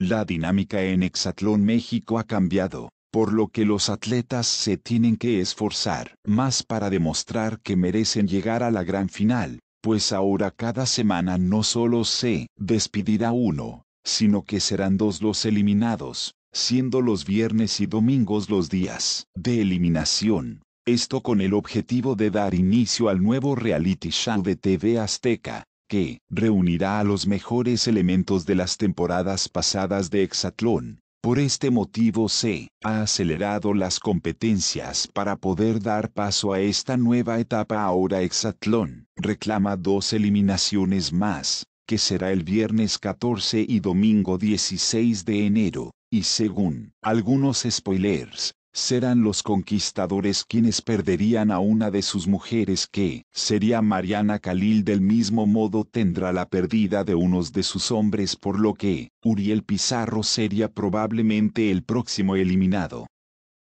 La dinámica en Hexatlón México ha cambiado, por lo que los atletas se tienen que esforzar más para demostrar que merecen llegar a la gran final, pues ahora cada semana no solo se despedirá uno, sino que serán dos los eliminados, siendo los viernes y domingos los días de eliminación. Esto con el objetivo de dar inicio al nuevo reality show de TV Azteca, que reunirá a los mejores elementos de las temporadas pasadas de Hexatlón. Por este motivo se ha acelerado las competencias para poder dar paso a esta nueva etapa. Ahora Hexatlón reclama dos eliminaciones más, que será el viernes 14 y domingo 16 de enero, y según algunos spoilers, serán los conquistadores quienes perderían a una de sus mujeres que, sería Mariana Khalil del mismo modo tendrá la perdida de unos de sus hombres por lo que, Uriel Pizarro sería probablemente el próximo eliminado.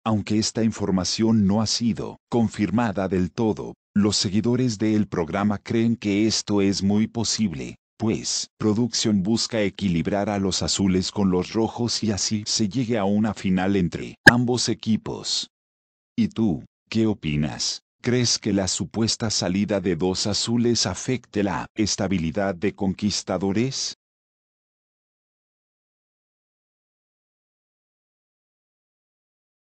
Aunque esta información no ha sido confirmada del todo, los seguidores del programa creen que esto es muy posible, pues, Production busca equilibrar a los azules con los rojos y así se llegue a una final entre ambos equipos. ¿Y tú, qué opinas? ¿Crees que la supuesta salida de dos azules afecte la estabilidad de conquistadores?